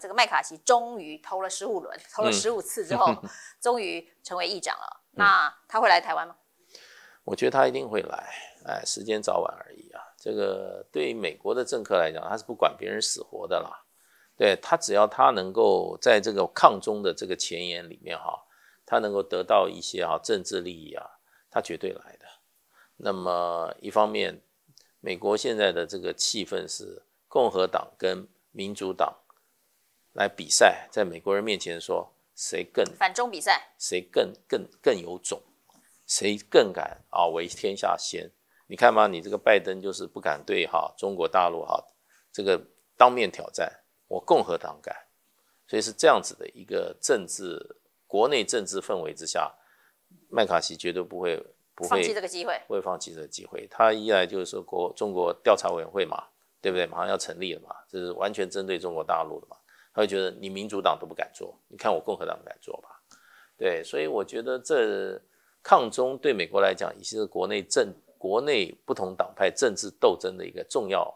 这个麦卡锡终于投了十五轮，投了十五次之后，终于成为议长了。那他会来台湾吗？我觉得他一定会来，哎，时间早晚而已啊。这个对于美国的政客来讲，他是不管别人死活的啦。对他，只要他能够在这个抗中的这个前沿里面哈，他能够得到一些哈政治利益啊，他绝对来的。那么一方面，美国现在的这个气氛是共和党跟民主党。来比赛，在美国人面前说谁更反中比赛，谁更更更有种，谁更敢啊为天下先？你看嘛，你这个拜登就是不敢对哈中国大陆哈这个当面挑战，我共和党敢，所以是这样子的一个政治国内政治氛围之下，麦卡锡绝对不会不会放弃这个机会，不会放弃这个机会。他一来就是说国中国调查委员会嘛，对不对？马上要成立了嘛，这是完全针对中国大陆的嘛。他会觉得你民主党都不敢做，你看我共和党敢做吧，对，所以我觉得这抗中对美国来讲，已经是国内政国内不同党派政治斗争的一个重要，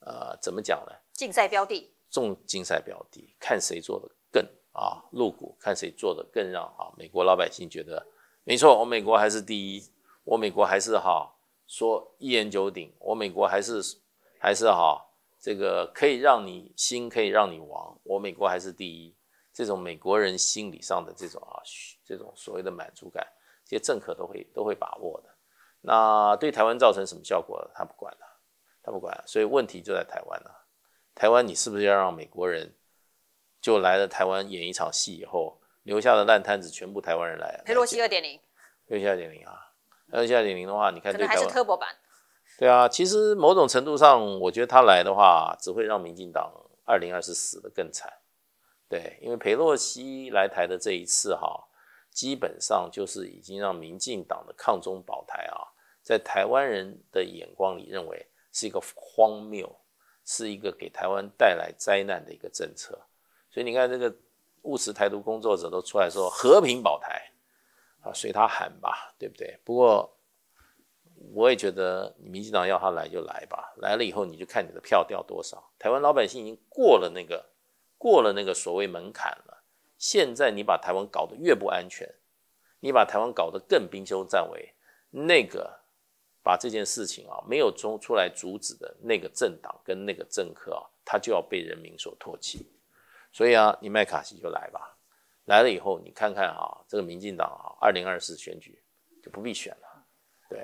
呃，怎么讲呢？竞赛标的，重竞赛标的，看谁做的更啊露骨，看谁做的更让啊美国老百姓觉得没错，我美国还是第一，我美国还是哈说一言九鼎，我美国还是还是哈。这个可以让你心可以让你亡。我美国还是第一，这种美国人心理上的这种啊，这种所谓的满足感，这些政客都会都会把握的。那对台湾造成什么效果，他不管了，他不管。所以问题就在台湾了。台湾，你是不是要让美国人就来了台湾演一场戏以后，留下的烂摊子全部台湾人来？佩洛西二点零，二点零啊，二点零的话，你看。可能还是特朗版。对啊，其实某种程度上，我觉得他来的话，只会让民进党二零二四死得更惨。对，因为裴洛西来台的这一次哈，基本上就是已经让民进党的抗中保台啊，在台湾人的眼光里认为是一个荒谬，是一个给台湾带来灾难的一个政策。所以你看，这个务实台独工作者都出来说和平保台啊，随他喊吧，对不对？不过。我也觉得，民进党要他来就来吧，来了以后你就看你的票掉多少。台湾老百姓已经过了那个，过了那个所谓门槛了。现在你把台湾搞得越不安全，你把台湾搞得更兵凶战危，那个把这件事情啊没有中出来阻止的那个政党跟那个政客啊，他就要被人民所唾弃。所以啊，你麦卡锡就来吧，来了以后你看看啊，这个民进党啊，二零二四选举就不必选了，对。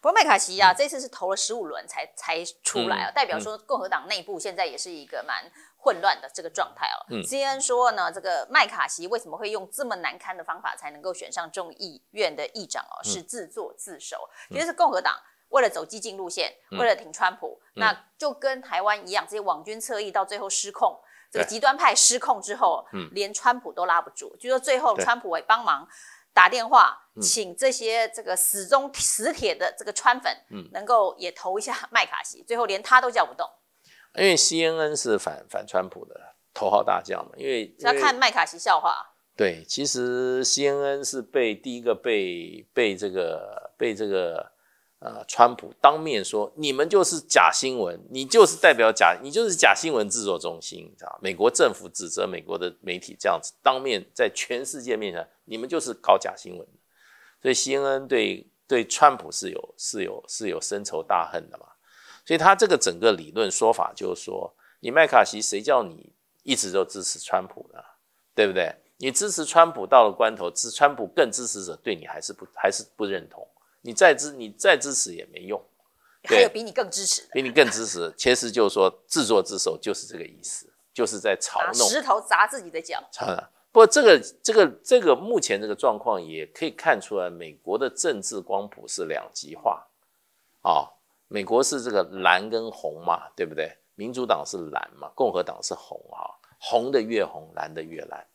不过麦卡锡啊，这次是投了十五轮才才出来啊，代表说共和党内部现在也是一个蛮混乱的这个状态哦。c n 说呢，这个麦卡锡为什么会用这么难堪的方法才能够选上众议院的议长哦，是自作自受。其实是共和党为了走激进路线，为了挺川普，那就跟台湾一样，这些网军策翼到最后失控，这个极端派失控之后，连川普都拉不住，就说最后川普也帮忙。打电话请这些这个始终死铁的这个川粉，能够也投一下麦卡锡，最后连他都叫不动，因为 C N N 是反反川普的头号大将嘛，因为要看麦卡锡笑话。对，其实 C N N 是被第一个被被这个被这个。呃，川普当面说：“你们就是假新闻，你就是代表假，你就是假新闻制作中心。”你知道美国政府指责美国的媒体这样子，当面在全世界面前，你们就是搞假新闻所以，希恩对对川普是有是有是有深仇大恨的嘛？所以他这个整个理论说法就是说，你麦卡锡，谁叫你一直都支持川普呢？对不对？你支持川普到了关头，支川普更支持者对你还是不还是不认同。你再支你再支持也没用，还有比你更支持，比你更支持。其实就是说自作自受，就是这个意思，就是在嘲弄。石头砸自己的脚。不过这个这个这个目前这个状况也可以看出来，美国的政治光谱是两极化，啊，美国是这个蓝跟红嘛，对不对？民主党是蓝嘛，共和党是红啊，红的越红，蓝的越蓝，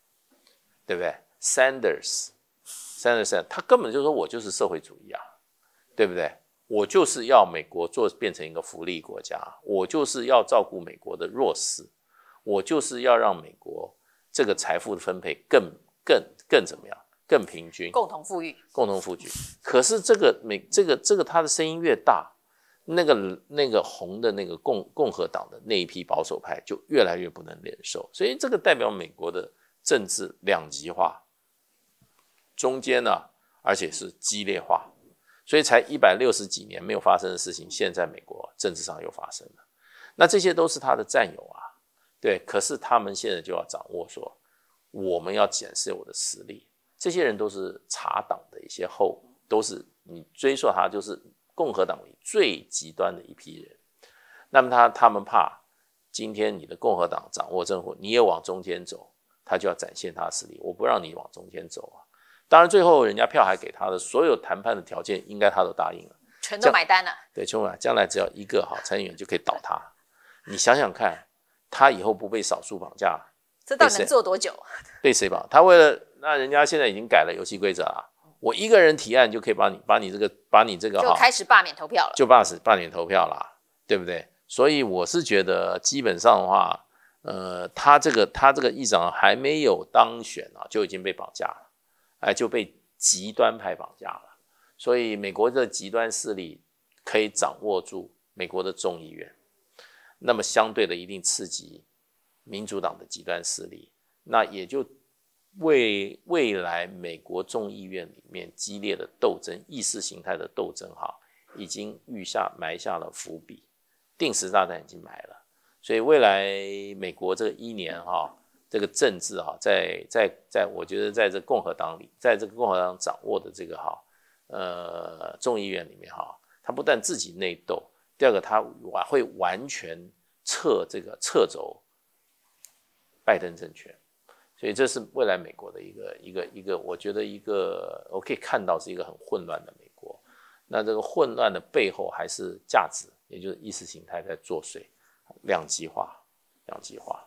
对不对？Sanders，Sanders，他根本就说我就是社会主义啊。对不对？我就是要美国做变成一个福利国家，我就是要照顾美国的弱势，我就是要让美国这个财富的分配更更更怎么样？更平均？共同富裕，共同富裕。可是这个美这个这个他的声音越大，那个那个红的那个共共和党的那一批保守派就越来越不能联手，所以这个代表美国的政治两极化，中间呢，而且是激烈化。所以才一百六十几年没有发生的事情，现在美国政治上又发生了。那这些都是他的战友啊，对。可是他们现在就要掌握说，我们要检视我的实力。这些人都是查党的一些后，都是你追溯他就是共和党里最极端的一批人。那么他他们怕今天你的共和党掌握政府，你也往中间走，他就要展现他的实力，我不让你往中间走啊。当然，最后人家票还给他的，所有谈判的条件应该他都答应了，全都买单了。对，全部买。将来只要一个哈参议员就可以倒他，你想想看，他以后不被少数绑架，这到底能做多久？被谁绑？他为了那人家现在已经改了游戏规则了，我一个人提案就可以把你把你这个把你这个就开始罢免投票了，就罢使罢免投票了，对不对？所以我是觉得基本上的话，呃，他这个他这个议长还没有当选啊，就已经被绑架了。哎，就被极端派绑架了，所以美国的极端势力可以掌握住美国的众议院，那么相对的一定刺激民主党的极端势力，那也就为未来美国众议院里面激烈的斗争、意识形态的斗争，哈，已经预下埋下了伏笔，定时炸弹已经埋了，所以未来美国这一年，哈。这个政治哈，在在在，我觉得在这共和党里，在这个共和党掌握的这个哈，呃，众议院里面哈，他不但自己内斗，第二个他还会完全撤这个撤走拜登政权，所以这是未来美国的一个一个一个，我觉得一个我可以看到是一个很混乱的美国。那这个混乱的背后还是价值，也就是意识形态在作祟，两极化，两极化。